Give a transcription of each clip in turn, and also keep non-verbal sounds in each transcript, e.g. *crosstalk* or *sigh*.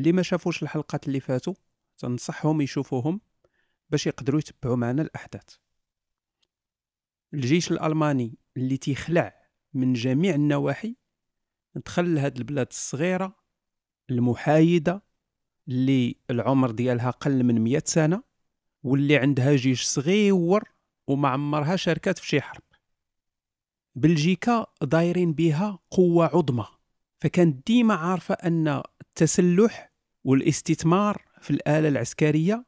اللي ما شافوش الحلقات اللي فاتوا تنصحهم يشوفوهم باش يقدروا يتبعوا معنا الاحداث الجيش الالماني اللي تيخلع من جميع النواحي دخل لهاد البلاد الصغيره المحايده اللي العمر ديالها قل من مئة سنه واللي عندها جيش صغير وما عمرها شاركات في شي حرب بلجيكا دايرين بها قوه عظمى فكانت ديما عارفه ان التسلح والاستثمار في الآلة العسكرية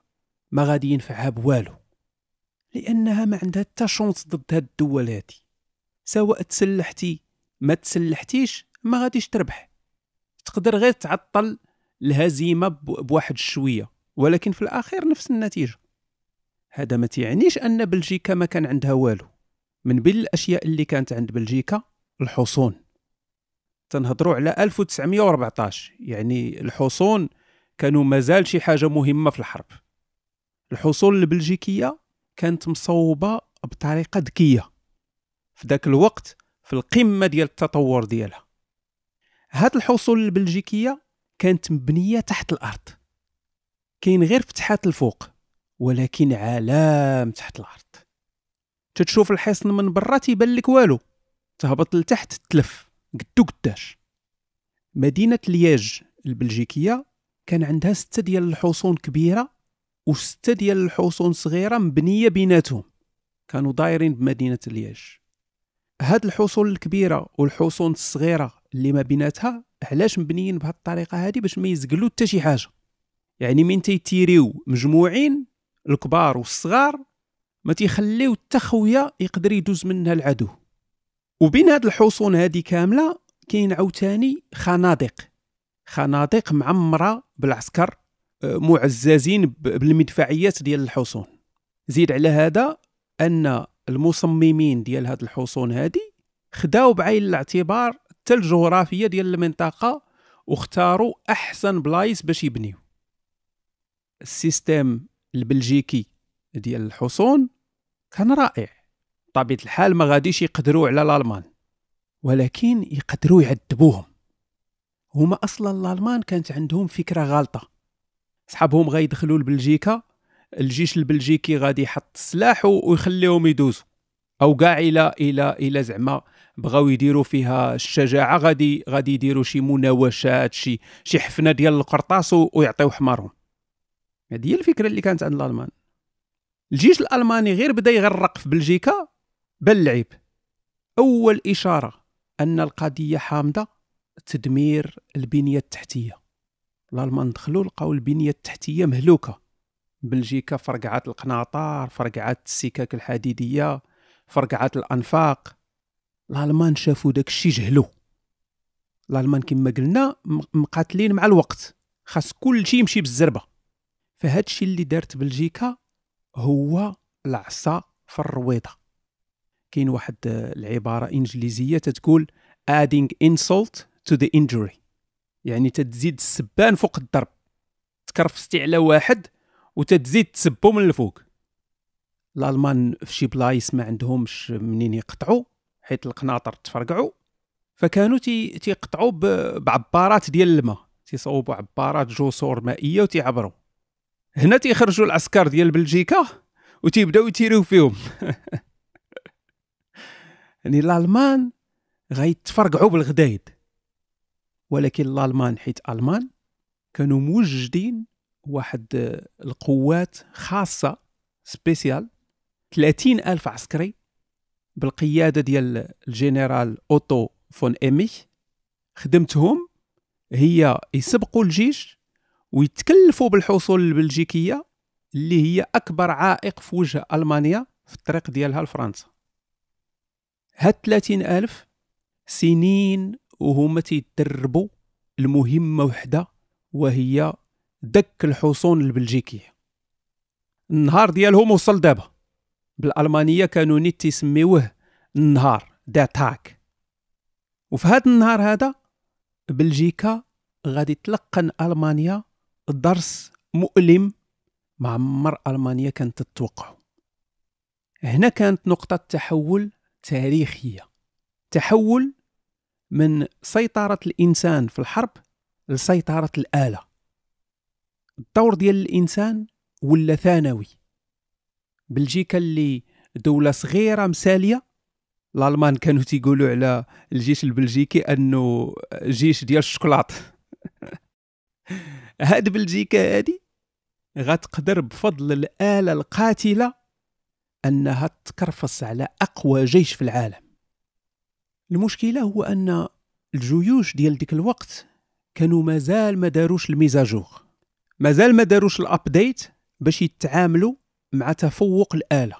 ما غادي ينفعها بوالو لأنها ما عندها حتى شونس ضد هاد الدول هادي سواء تسلحتي ما تسلحتيش ما غاديش تربح تقدر غير تعطل الهزيمة بواحد الشوية ولكن في الأخير نفس النتيجة هذا ما تيعنيش أن بلجيكا ما كان عندها والو من بين الأشياء اللي كانت عند بلجيكا الحصون تنهضروا على 1914 يعني الحصون كانوا مازال شي حاجه مهمه في الحرب الحصول البلجيكيه كانت مصوبه بطريقه ذكيه في ذاك الوقت في القمه ديال التطور ديالها هاد الحصول البلجيكيه كانت مبنيه تحت الارض كاين غير فتحات الفوق ولكن عالم تحت الارض تتشوف الحصن من برا تيبان لك والو تهبط لتحت تلف قدو قداش مدينه لياج البلجيكيه كان عندها ستة ديال الحصون كبيرة وستة ديال الحصون صغيرة مبنية بيناتهم كانوا دايرين بمدينة ليج هاد الحصون الكبيرة والحصون الصغيرة اللي ما بيناتها علاش مبنيين بهاد الطريقة هادي باش ما يزقلو حتى شي حاجة يعني من تيتيريو مجموعين الكبار والصغار ما تيخليو حتى خويا يقدر يدوز منها العدو وبين هاد الحصون هادي كامله كاين عاوتاني خنادق خنادق معمره بالعسكر آه، معززين بالمدفعيات ديال الحصون زيد على هذا ان المصممين ديال هاد الحصون هادي خداو بعين الاعتبار حتى الجغرافيه ديال المنطقه واختاروا احسن بلايص باش يبنيو السيستم البلجيكي ديال الحصون كان رائع طبيعة الحال ما غاديش يقدروا على الالمان ولكن يقدروا يعذبوهم هما اصلا الالمان كانت عندهم فكره غالطه صحابهم غيدخلوا لبلجيكا الجيش البلجيكي غادي يحط السلاح ويخليهم يدوزوا او كاع الى الى الى زعما بغاو يديروا فيها الشجاعه غادي غادي يديروا شي مناوشات شي شي حفنه ديال القرطاس ويعطيو حمارهم هذه هي الفكره اللي كانت عند الالمان الجيش الالماني غير بدا يغرق في بلجيكا بان العيب اول اشاره ان القضيه حامضه تدمير البنيه التحتيه الالمان دخلوا لقاو البنيه التحتيه مهلوكه بلجيكا فرقعات القناطار فرقعات السكاك الحديديه فرقعات الانفاق الالمان شافوا داك جهلو الالمان كما قلنا مقاتلين مع الوقت خاص كل شيء يمشي بالزربه فهاد الشيء اللي دارت بلجيكا هو العصا في الرويضه كاين واحد العباره انجليزيه تتقول adding insult تو ذا انجوري يعني تتزيد السبان فوق الضرب تكرفستي على واحد وتتزيد تسبو من الفوق الالمان في شي بلايص ما عندهمش منين يقطعوا حيت القناطر تفرقعوا فكانوا تي تيقطعوا بعبارات ديال الماء تيصوبوا عبارات جسور مائيه وتيعبروا هنا تيخرجوا العسكر ديال بلجيكا وتيبداو يتيريو فيهم *laughs* يعني الالمان غيتفرقعوا بالغدايد ولكن الالمان حيت المان كانوا موجدين واحد القوات خاصه سبيسيال 30 الف عسكري بالقياده ديال الجنرال اوتو فون اميخ خدمتهم هي يسبقوا الجيش ويتكلفوا بالحصول البلجيكيه اللي هي اكبر عائق في وجه المانيا في الطريق ديالها لفرنسا هاد 30 الف سنين وهما تيدربوا المهمه وحده وهي دك الحصون البلجيكيه النهار ديالهم وصل دابا بالالمانيه كانوا نيت تيسميوه النهار دا تاك وفي هذا النهار هذا بلجيكا غادي تلقن المانيا درس مؤلم ما عمر المانيا كانت تتوقعه هنا كانت نقطه تحول تاريخيه تحول من سيطرة الإنسان في الحرب لسيطرة الآلة الدور ديال الإنسان ولا ثانوي بلجيكا اللي دولة صغيرة مسالية الألمان كانوا تيقولوا على الجيش البلجيكي أنه جيش ديال الشوكولات *laughs* هاد بلجيكا هادي غتقدر بفضل الآلة القاتلة أنها تكرفص على أقوى جيش في العالم المشكله هو ان الجيوش ديال ديك الوقت كانوا مازال ما داروش الميزاجور مازال ما داروش الابديت باش يتعاملوا مع تفوق الاله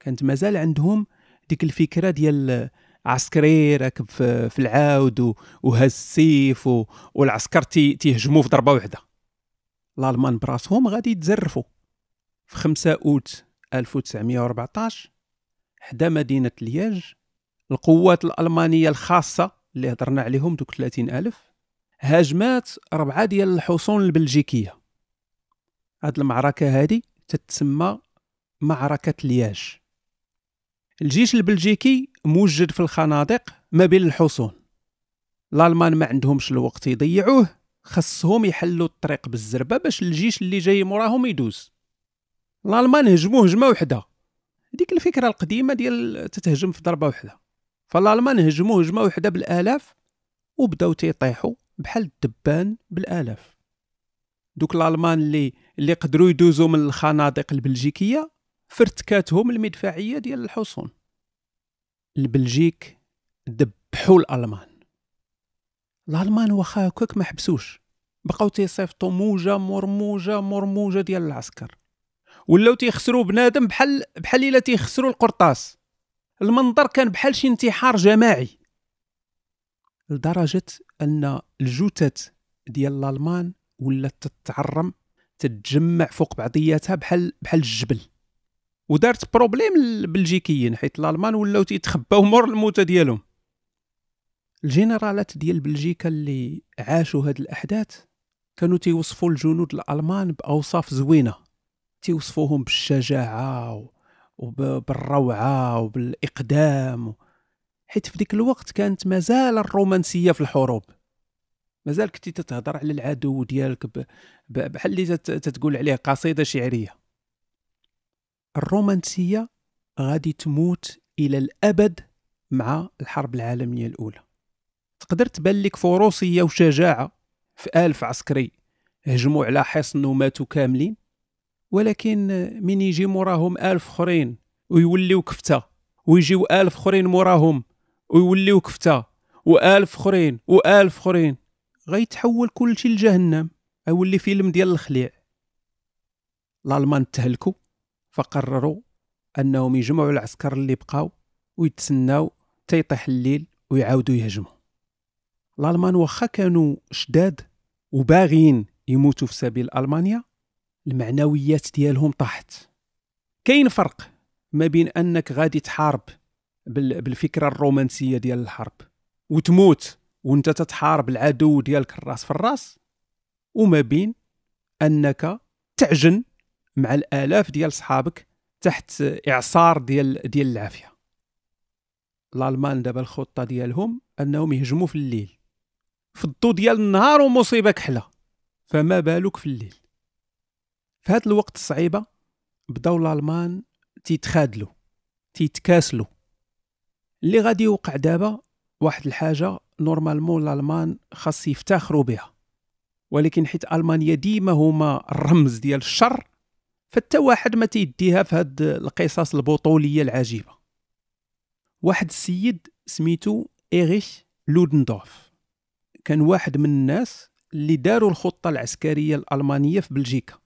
كانت مازال عندهم ديك الفكره ديال عسكري راكب في العاود وهز السيف والعسكر تيهجموا في ضربه واحده الالمان براسهم غادي يتزرفوا في 5 اوت 1914 حدا مدينه لياج القوات الالمانيه الخاصه اللي هضرنا عليهم دوك 30 الف هاجمات ربعه ديال الحصون البلجيكيه هاد المعركه هادي تتسمى معركه لياج الجيش البلجيكي موجد في الخنادق ما بين الحصون الالمان ما عندهمش الوقت يضيعوه خصهم يحلوا الطريق بالزربه باش الجيش اللي جاي موراهم يدوز الالمان هجموه هجمه وحده ديك الفكره القديمه ديال تتهجم في ضربه وحده فالالمان هجموا هجمه وحده بالالاف وبداو تيطيحوا بحال الدبان بالالاف دوك الالمان اللي اللي قدروا يدوزوا من الخنادق البلجيكيه فرتكاتهم المدفعيه ديال الحصون البلجيك دبحوا الالمان الالمان واخا هكاك ما حبسوش بقاو تيصيفطوا موجه مور موجه مور موجه ديال العسكر ولاو تيخسروا بنادم بحال بحال الا تيخسروا القرطاس المنظر كان بحال شي انتحار جماعي لدرجه ان الجثث ديال الالمان ولات تتعرم تتجمع فوق بعضياتها بحال بحال الجبل ودارت بروبليم البلجيكيين حيت الالمان ولاو تيتخباو مور الموتى ديالهم الجنرالات ديال بلجيكا اللي عاشوا هاد الاحداث كانوا تيوصفوا الجنود الالمان باوصاف زوينه تيوصفوهم بالشجاعه وبالروعه وبالاقدام حيت في ذيك الوقت كانت مازال الرومانسيه في الحروب مازال كنتي تتهضر على العدو ديالك بحال اللي تتقول عليه قصيده شعريه الرومانسيه غادي تموت الى الابد مع الحرب العالميه الاولى تقدر تبان لك فروسيه وشجاعه في ألف عسكري هجموا على حصن وماتوا كاملين ولكن من يجي موراهم ألف خرين ويوليو كفتة ويجيو ألف خرين موراهم ويوليو كفتة وألف خرين وألف خرين غيتحول كلشي لجهنم أولي فيلم ديال الخليع الألمان تهلكوا فقرروا أنهم يجمعوا العسكر اللي بقاو ويتسناو تيطيح الليل ويعاودوا يهجموا الألمان واخا كانوا شداد وباغيين يموتوا في سبيل ألمانيا المعنويات ديالهم طاحت كاين فرق ما بين انك غادي تحارب بالفكره الرومانسيه ديال الحرب وتموت وانت تتحارب العدو ديالك الراس في الراس وما بين انك تعجن مع الالاف ديال صحابك تحت اعصار ديال ديال العافيه الالمان دابا الخطه ديالهم انهم يهجموا في الليل في الضو ديال النهار ومصيبه كحله فما بالك في الليل في هذا الوقت الصعيبه بداو الالمان تيتخاذلوا تيتكاسلوا اللي غادي يوقع دابا واحد الحاجه نورمالمون الالمان خاص يفتخروا بها ولكن حيت المانيا ديما هما الرمز ديال الشر فتا واحد ما تيديها في هاد القصص البطوليه العجيبه واحد السيد سميتو إيريش لودندورف كان واحد من الناس اللي داروا الخطه العسكريه الالمانيه في بلجيكا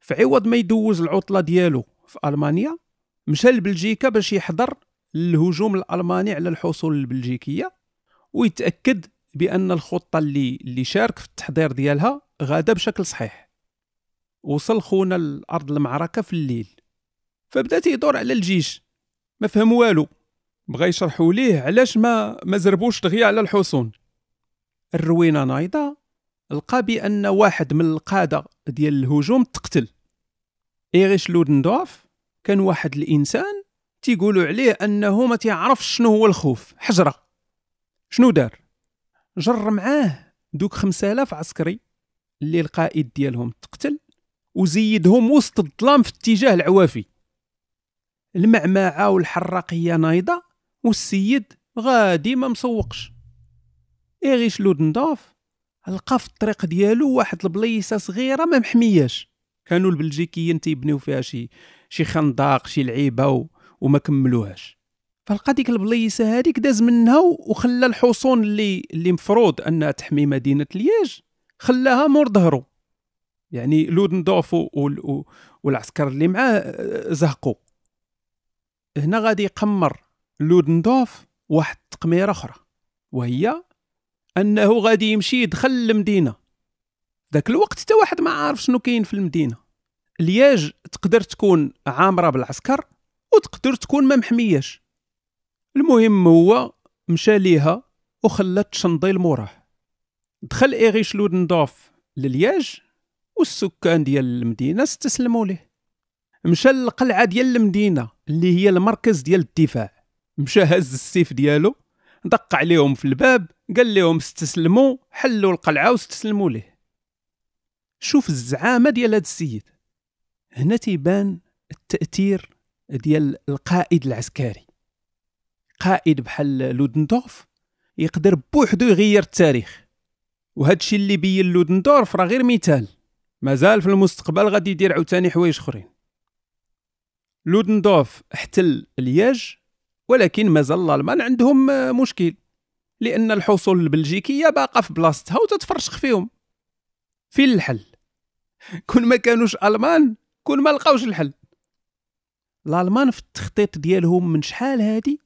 فعوض ما يدوز العطله ديالو في المانيا مشى لبلجيكا باش يحضر الهجوم الالماني على الحصول البلجيكيه ويتاكد بان الخطه اللي اللي شارك في التحضير ديالها غادة بشكل صحيح وصل خونا لارض المعركه في الليل فبدا تيدور على الجيش ما فهم والو بغا يشرحوا ليه علاش ما ما زربوش دغيا على الحصون الروينه نايضه لقى بان واحد من القاده ديال الهجوم تقتل ايريش لودندورف كان واحد الانسان تيقولوا عليه انه ما تيعرفش شنو هو الخوف حجره شنو دار جر معاه دوك آلاف عسكري اللي القائد ديالهم تقتل وزيدهم وسط الظلام في اتجاه العوافي المعمعة والحراقية نايضة والسيد غادي ما مسوقش إيريش لودندوف لقى في الطريق ديالو واحد البليصه صغيره ما محمياش كانوا البلجيكيين تيبنيو فيها شي شي خندق شي لعيبه و... وما كملوهاش فلقى ديك البليصه هذيك داز منها وخلى الحصون اللي اللي مفروض انها تحمي مدينه ليج خلاها مور ظهرو يعني لودندوف وال... والعسكر اللي معاه آه، زهقوا هنا غادي يقمر لودندوف واحد التقميره اخرى وهي انه غادي يمشي يدخل المدينه ذاك الوقت حتى واحد ما عارف شنو كاين في المدينه الياج تقدر تكون عامره بالعسكر وتقدر تكون ما محمياش المهم هو مشى ليها وخلى شنضي موراه دخل ايغيش لودندوف للياج والسكان ديال المدينه استسلموا ليه مشى للقلعه ديال المدينه اللي هي المركز ديال الدفاع مشى هز السيف ديالو دق عليهم في الباب قال لهم استسلموا حلوا القلعه واستسلموا ليه شوف الزعامه ديال هذا السيد هنا تيبان التاثير ديال القائد العسكري قائد بحال لودندورف يقدر بوحدو يغير التاريخ وهذا الشيء اللي بين لودندورف راه غير مثال مازال في المستقبل غادي يدير عاوتاني حوايج اخرين لودندورف احتل الياج ولكن مازال الالمان عندهم آه، مشكل لان الحصول البلجيكيه باقا في بلاصتها وتتفرشخ فيهم في الحل كون ما كانوش المان كون ما لقاوش الحل الالمان في التخطيط ديالهم من شحال هادي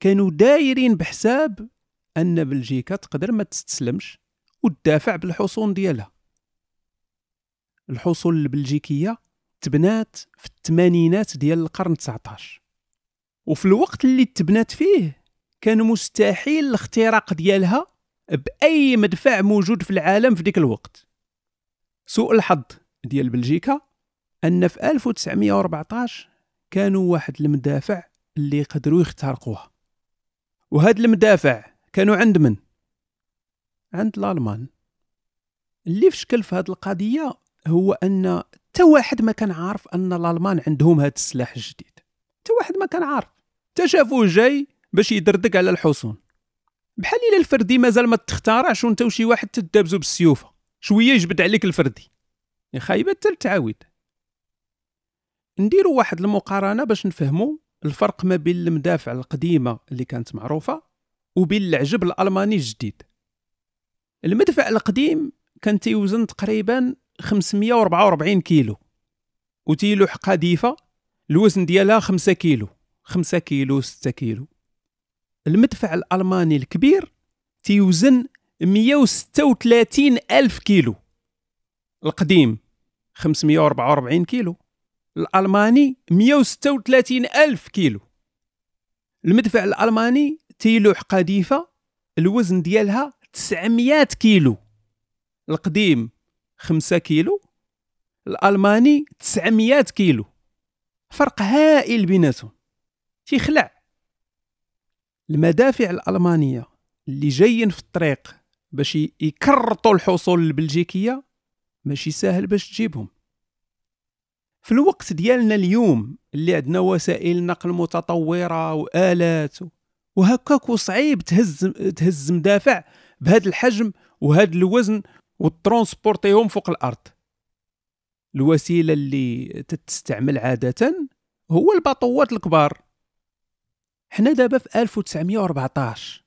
كانوا دايرين بحساب ان بلجيكا تقدر ما تستسلمش وتدافع بالحصون ديالها الحصون البلجيكيه تبنات في الثمانينات ديال القرن 19 وفي الوقت اللي تبنات فيه كان مستحيل الاختراق ديالها بأي مدفع موجود في العالم في ديك الوقت سوء الحظ ديال بلجيكا أن في 1914 كانوا واحد المدافع اللي قدروا يخترقوها وهاد المدافع كانوا عند من؟ عند الألمان اللي في شكل في هاد القضية هو أن تواحد واحد ما كان عارف أن الألمان عندهم هاد السلاح الجديد حتى واحد ما كان عارف حتى شافوه جاي باش يدردك على الحصون بحال الا الفردي مازال ما تختارعش وانت وشي واحد تدابزو بالسيوفه شويه يجبد عليك الفردي يا خايبه حتى نديروا واحد المقارنه باش نفهموا الفرق ما بين المدافع القديمه اللي كانت معروفه وبين العجب الالماني الجديد المدفع القديم كان تيوزن تقريبا 544 كيلو وتيلوح قذيفه الوزن ديالها خمسة كيلو خمسة كيلو ستة كيلو المدفع الألماني الكبير تيوزن مية وستة وثلاثين ألف كيلو القديم خمس خمسمية وأربعة وأربعين كيلو الألماني مية وستة وثلاثين ألف كيلو المدفع الألماني تيلوح قذيفة الوزن ديالها تسعميات كيلو القديم خمسة كيلو الألماني تسعميات كيلو فرق هائل بيناتهم تيخلع المدافع الالمانيه اللي جايين في الطريق باش يكرطوا الحصول البلجيكيه ماشي ساهل باش تجيبهم في الوقت ديالنا اليوم اللي عندنا وسائل نقل متطوره والات وهكاك وصعيب تهز تهز مدافع بهذا الحجم وهذا الوزن وترونسبورتيهم فوق الارض الوسيله اللي تستعمل عاده هو الباطوات الكبار حنا دابا في 1914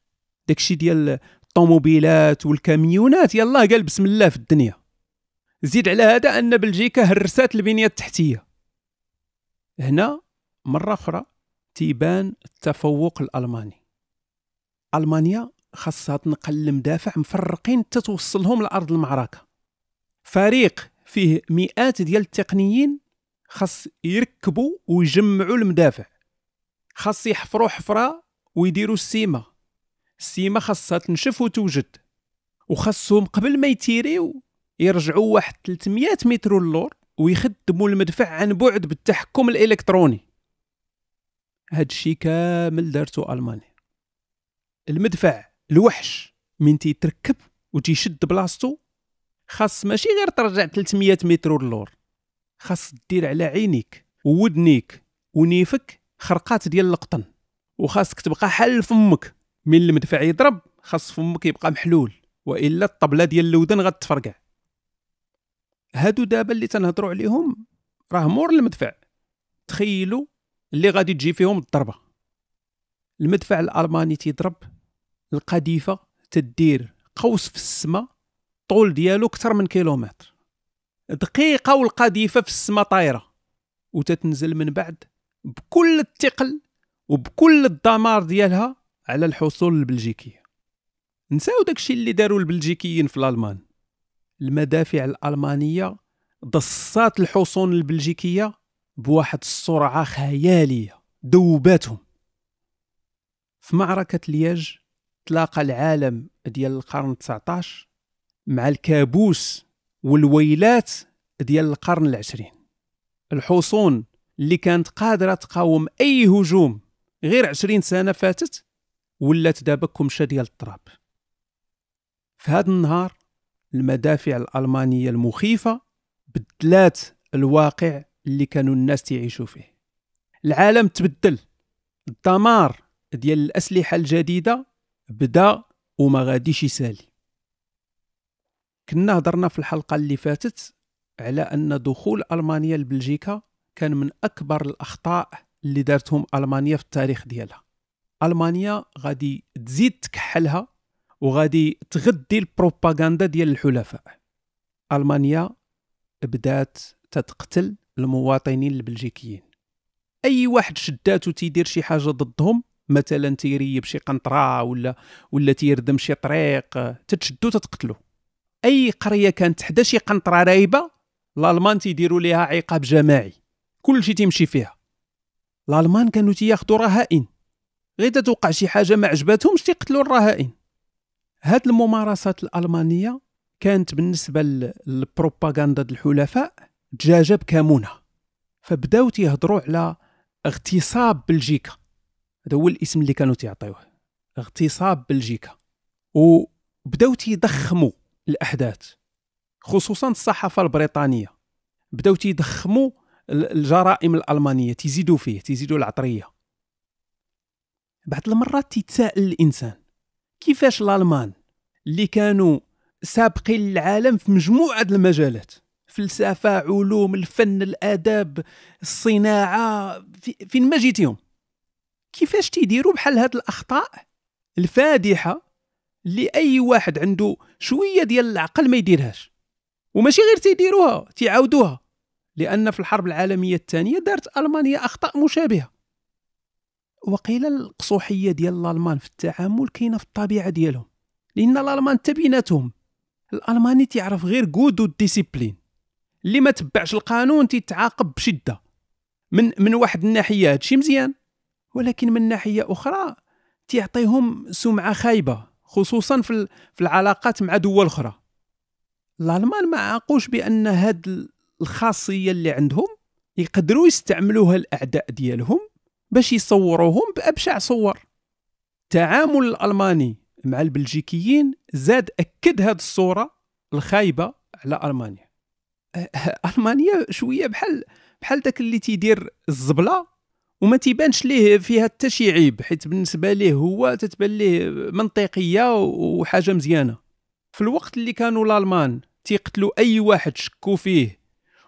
داكشي ديال الطوموبيلات والكاميونات يلاه قال بسم الله في الدنيا زيد على هذا ان بلجيكا هرسات البنيه التحتيه هنا مره اخرى تيبان التفوق الالماني المانيا خاصها تنقل المدافع مفرقين تتوصلهم لارض المعركه فريق فيه مئات ديال التقنيين خاص يركبوا ويجمعوا المدافع خاص يحفروا حفره ويديروا السيمه السيمه خاصها تنشف وتوجد وخاصهم قبل ما يتيريو يرجعوا واحد 300 متر للور ويخدموا المدفع عن بعد بالتحكم الالكتروني هاد كامل دارتو المانيا المدفع الوحش من تيتركب وتيشد بلاصتو خاص ماشي غير ترجع 300 متر للور خاص دير على عينيك وودنيك ونيفك خرقات ديال القطن وخاصك تبقى حل فمك من المدفع يضرب خاص فمك يبقى محلول والا الطبله ديال الودن غتفرقع هادو دابا اللي تنهضروا عليهم راه مور المدفع تخيلوا اللي غادي تجي فيهم الضربه المدفع الالماني تيضرب القذيفه تدير قوس في السماء الطول ديالو اكثر من كيلومتر دقيقه والقذيفه في السماء طايره وتتنزل من بعد بكل الثقل وبكل الدمار ديالها على الحصول البلجيكيه نساو داكشي اللي داروا البلجيكيين في الالمان المدافع الالمانيه ضصات الحصون البلجيكيه بواحد السرعه خياليه دوباتهم في معركه ليج تلاقى العالم ديال القرن 19 مع الكابوس والويلات ديال القرن العشرين الحصون اللي كانت قادرة تقاوم أي هجوم غير عشرين سنة فاتت ولات دابا كمشة ديال التراب في هذا النهار المدافع الألمانية المخيفة بدلات الواقع اللي كانوا الناس تعيشوا فيه العالم تبدل الدمار ديال الأسلحة الجديدة بدا وما غاديش يسالي كنا هضرنا في الحلقه اللي فاتت على ان دخول المانيا لبلجيكا كان من اكبر الاخطاء اللي دارتهم المانيا في التاريخ ديالها المانيا غادي تزيد تكحلها وغادي تغدي البروباغندا ديال الحلفاء المانيا بدات تتقتل المواطنين البلجيكيين اي واحد شداتو تيدير شي حاجه ضدهم مثلا تيريب شي قنطره ولا ولا تيردم شي طريق تتشدو تتقتلو اي قريه كانت حدا شي قنطره رايبه الالمان تيديروا ليها عقاب جماعي كلشي تيمشي فيها الالمان كانوا تياخذوا رهائن غير تتوقع شي حاجه ما عجباتهمش تيقتلوا الرهائن هاد الممارسات الالمانيه كانت بالنسبه للبروباغندا الحلفاء دجاجه بكمونه فبداو تيهضروا على اغتصاب بلجيكا هذا هو الاسم اللي كانوا تيعطيوه اغتصاب بلجيكا وبداو تيضخموا الاحداث خصوصا الصحافه البريطانيه بداو تيضخموا الجرائم الالمانيه تيزيدوا فيه تيزيدوا العطريه بعض المرات تيتساءل الانسان كيفاش الالمان اللي كانوا سابقين العالم في مجموعه المجالات فلسفه علوم الفن الاداب الصناعه فين ما جيتيهم كيفاش تيديروا بحال هاد الاخطاء الفادحه اللي اي واحد عنده شويه ديال العقل ما يديرهاش وماشي غير تيديروها تيعاودوها لان في الحرب العالميه الثانيه دارت المانيا اخطاء مشابهه وقيل القصوحيه ديال الالمان في التعامل كاينه في الطبيعه ديالهم لان الالمان حتى بيناتهم الالماني تيعرف غير جود والديسيبلين اللي ما تبعش القانون تيتعاقب بشده من من واحد الناحيه هادشي مزيان ولكن من ناحيه اخرى تيعطيهم سمعه خايبه خصوصا في في العلاقات مع دول اخرى الالمان ما عاقوش بان هاد الخاصيه اللي عندهم يقدروا يستعملوها الاعداء ديالهم باش يصوروهم بابشع صور التعامل الالماني مع البلجيكيين زاد اكد هاد الصوره الخايبه على المانيا المانيا شويه بحال بحال داك اللي تيدير الزبله وما تيبانش ليه فيها حتى شي عيب حيت بالنسبه ليه هو تتبان ليه منطقيه وحاجه مزيانه في الوقت اللي كانوا الالمان تيقتلوا اي واحد شكوا فيه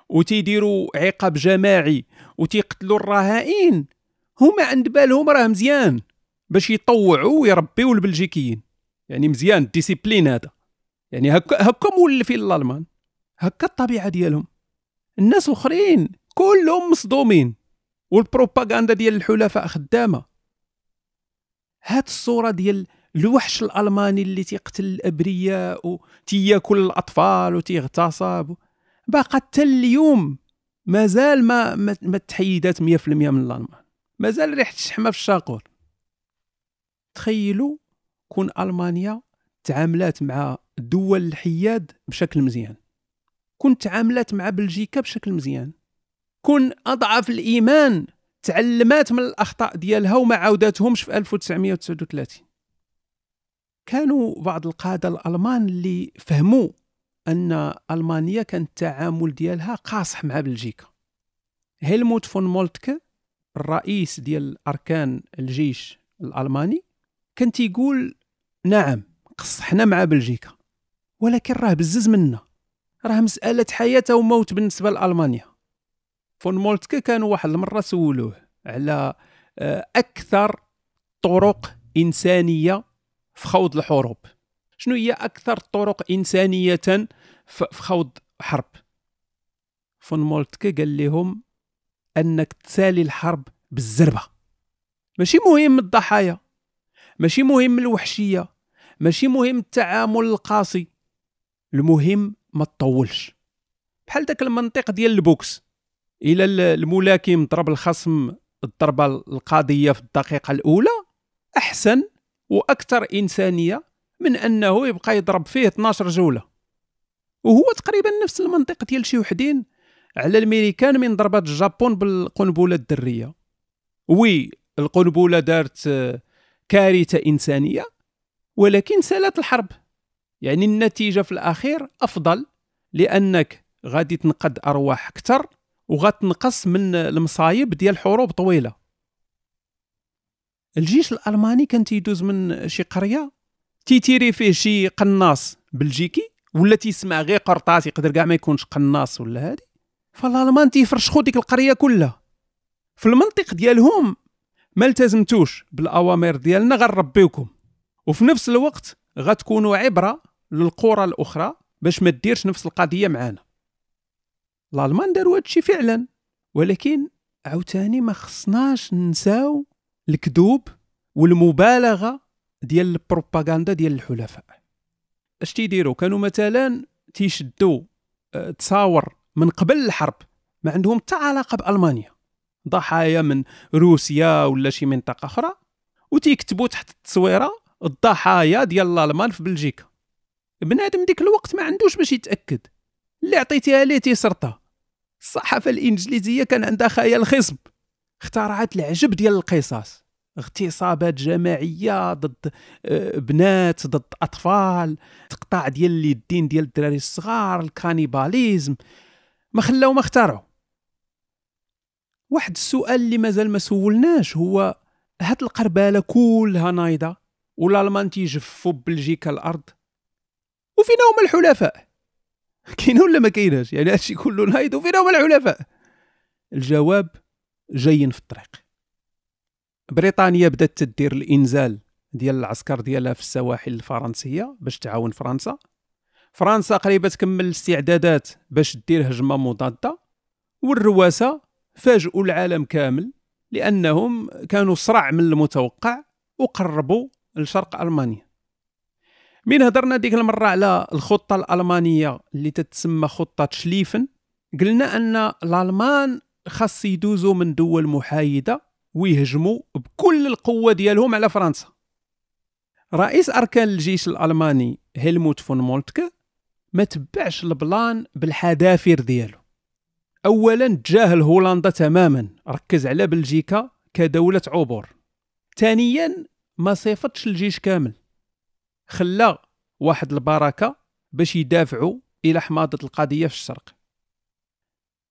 وتيديروا عقاب جماعي وتيقتلوا الرهائن هما عند بالهم راه مزيان باش يطوعوا ويربيو البلجيكيين يعني مزيان الديسيبلين هذا يعني هكا هكا مولفين الالمان هكا الطبيعه ديالهم الناس الاخرين كلهم مصدومين والبروباغندا ديال الحلفاء خدامه هاد الصوره ديال الوحش الالماني اللي تيقتل الابرياء وتياكل الاطفال وتيغتصب باقا حتى اليوم مازال ما ما, تحيدات 100% من الالمان مازال ريحه الشحمه في الشاقور تخيلوا كون المانيا تعاملات مع دول الحياد بشكل مزيان كون تعاملات مع بلجيكا بشكل مزيان كن اضعف الايمان تعلمات من الاخطاء ديالها وما عاوداتهمش في 1939 كانوا بعض القاده الالمان اللي فهموا ان المانيا كان التعامل ديالها قاصح مع بلجيكا هيلموت فون مولتكه الرئيس ديال اركان الجيش الالماني كان تيقول نعم قصحنا مع بلجيكا ولكن راه بزز منا راه مساله حياه وموت بالنسبه لالمانيا فون مولتكي كانوا واحد المره سولوه على آه، اكثر طرق انسانيه في خوض الحروب شنو هي اكثر الطرق انسانيه في خوض حرب فون مولتكي قال لهم انك تسالي الحرب بالزربه ماشي مهم الضحايا ماشي مهم الوحشيه ماشي مهم التعامل القاسي المهم ما تطولش بحال داك المنطق ديال البوكس الى الملاكم ضرب الخصم الضربه القاضيه في الدقيقه الاولى احسن واكثر انسانيه من انه يبقى يضرب فيه 12 جوله وهو تقريبا نفس المنطق ديال شي وحدين على الميريكان من ضربات الجابون بالقنبله الذريه وي القنبله دارت آه، كارثه انسانيه ولكن سالت الحرب يعني النتيجه في الاخير افضل لانك غادي تنقذ ارواح اكثر وغتنقص من المصايب ديال حروب طويله الجيش الالماني كان تيدوز من شي قريه تيتيري فيه شي قناص بلجيكي ولا تيسمع غير قرطاس يقدر كاع ما يكونش قناص ولا هادي فالالمان تيفرشخو ديك القريه كلها في المنطق ديالهم ما التزمتوش بالاوامر ديالنا غنربيوكم وفي نفس الوقت غتكونوا عبره للقرى الاخرى باش ما ديرش نفس القضيه معانا الالمان داروا هادشي فعلا ولكن عاوتاني ما خصناش ننساو الكذوب والمبالغه ديال البروباغندا ديال الحلفاء اش تيديروا كانوا مثلا تيشدوا آه، تصاور من قبل الحرب ما عندهم حتى علاقه بالمانيا ضحايا من روسيا ولا شي منطقه اخرى وتيكتبوا تحت التصويره الضحايا ديال الالمان في بلجيكا بنادم ديك الوقت ما عندوش باش يتاكد اللي عطيتيها ليه تيسرطها الصحافه الانجليزيه كان عندها خيال خصب اخترعت العجب ديال القصص اغتصابات جماعيه ضد آه، بنات ضد اطفال تقطاع ديال اليدين ديال الدراري الصغار الكانيباليزم ما خلاو ما اختاروا واحد السؤال اللي مازال ما سولناش هو هاد القرباله كلها نايضه ولا المان تيجفوا ببلجيكا الارض وفينا هما الحلفاء *laughs* كاينه ولا ما كايناش يعني هادشي كله نايض وفينا هما الحلفاء الجواب جايين في الطريق بريطانيا بدات تدير الانزال ديال العسكر ديالها في السواحل الفرنسيه باش تعاون فرنسا فرنسا قريبه تكمل الاستعدادات باش دير هجمه مضاده والرواسه فاجئوا العالم كامل لانهم كانوا صرع من المتوقع وقربوا لشرق المانيا من هضرنا ديك المره على الخطه الالمانيه اللي تتسمى خطه شليفن قلنا ان الالمان خاص يدوزوا من دول محايده ويهجموا بكل القوه ديالهم على فرنسا رئيس اركان الجيش الالماني هيلموت فون مولتكه ما تبعش البلان بالحذافير ديالو اولا تجاهل هولندا تماما ركز على بلجيكا كدوله عبور ثانيا ما صيفطش الجيش كامل خلى واحد البركه باش يدافعوا الى حماضه القضيه في الشرق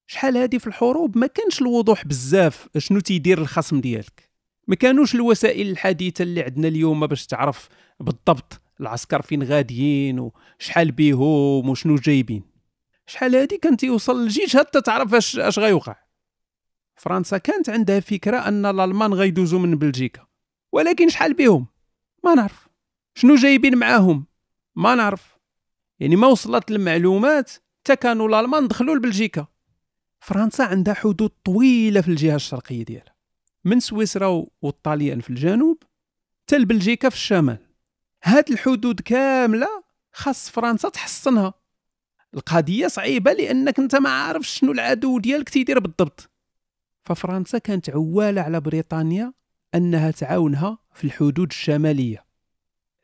شحال هادي في الحروب ما كانش الوضوح بزاف شنو تيدير الخصم ديالك ما كانوش الوسائل الحديثه اللي عندنا اليوم باش تعرف بالضبط العسكر فين غاديين وشحال بيهم وشنو جايبين شحال هادي كان تيوصل للجيش حتى تعرف اش اش غيوقع فرنسا كانت عندها فكره ان الالمان غيدوزو من بلجيكا ولكن شحال بيهم ما نعرف شنو جايبين معاهم ما نعرف يعني ما وصلت المعلومات حتى كانوا الالمان دخلوا لبلجيكا فرنسا عندها حدود طويله في الجهه الشرقيه ديالها من سويسرا والطاليان في الجنوب حتى لبلجيكا في الشمال هاد الحدود كامله خاص فرنسا تحصنها القضيه صعيبه لانك انت ما عارف شنو العدو ديالك تيدير بالضبط ففرنسا كانت عواله على بريطانيا انها تعاونها في الحدود الشماليه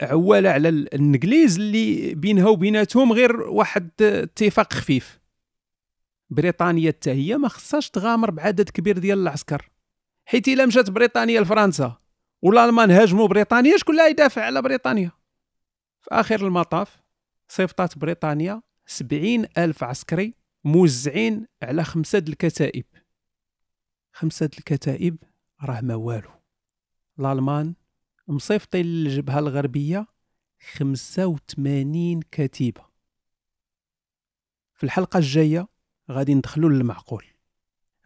عواله على الانجليز اللي بينها وبيناتهم غير واحد اتفاق خفيف بريطانيا حتى هي ما خصهاش تغامر بعدد كبير ديال العسكر حيت الا مشات بريطانيا لفرنسا والالمان هاجموا بريطانيا شكون اللي يدافع على بريطانيا في اخر المطاف صيفطات بريطانيا سبعين ألف عسكري موزعين على خمسة الكتائب خمسة الكتائب راه ما والو الألمان مصيفطين للجبهة الغربية خمسة وثمانين كتيبة في الحلقة الجاية غادي ندخلوا للمعقول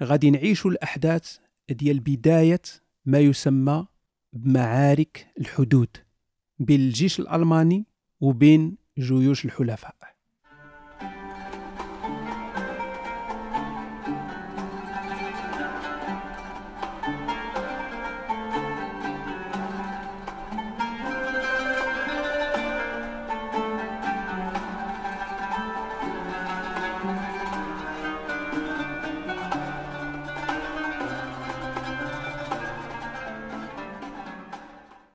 غادي نعيشوا الأحداث ديال بداية ما يسمى بمعارك الحدود بين الجيش الألماني وبين جيوش الحلفاء